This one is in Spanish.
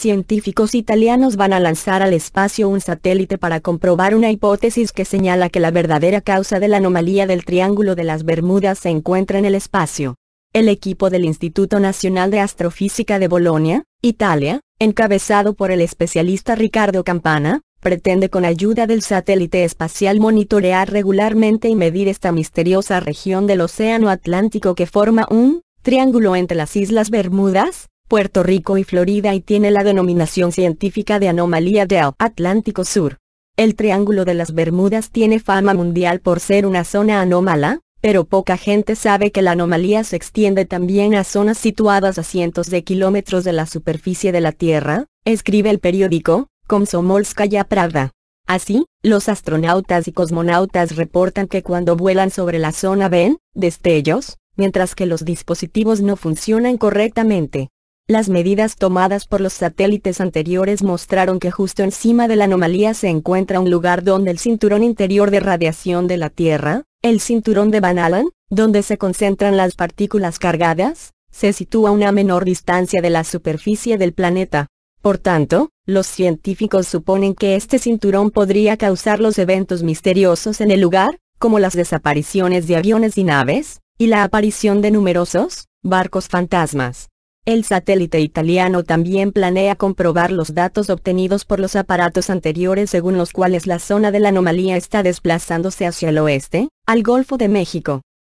Científicos italianos van a lanzar al espacio un satélite para comprobar una hipótesis que señala que la verdadera causa de la anomalía del Triángulo de las Bermudas se encuentra en el espacio. El equipo del Instituto Nacional de Astrofísica de Bolonia, Italia, encabezado por el especialista Ricardo Campana, pretende con ayuda del satélite espacial monitorear regularmente y medir esta misteriosa región del Océano Atlántico que forma un triángulo entre las Islas Bermudas, Puerto Rico y Florida y tiene la denominación científica de anomalía del Atlántico Sur. El Triángulo de las Bermudas tiene fama mundial por ser una zona anómala, pero poca gente sabe que la anomalía se extiende también a zonas situadas a cientos de kilómetros de la superficie de la Tierra, escribe el periódico, Komsomolskaya Pravda. Así, los astronautas y cosmonautas reportan que cuando vuelan sobre la zona ven, destellos, mientras que los dispositivos no funcionan correctamente. Las medidas tomadas por los satélites anteriores mostraron que justo encima de la anomalía se encuentra un lugar donde el cinturón interior de radiación de la Tierra, el cinturón de Van Allen, donde se concentran las partículas cargadas, se sitúa a una menor distancia de la superficie del planeta. Por tanto, los científicos suponen que este cinturón podría causar los eventos misteriosos en el lugar, como las desapariciones de aviones y naves, y la aparición de numerosos barcos fantasmas. El satélite italiano también planea comprobar los datos obtenidos por los aparatos anteriores según los cuales la zona de la anomalía está desplazándose hacia el oeste, al Golfo de México.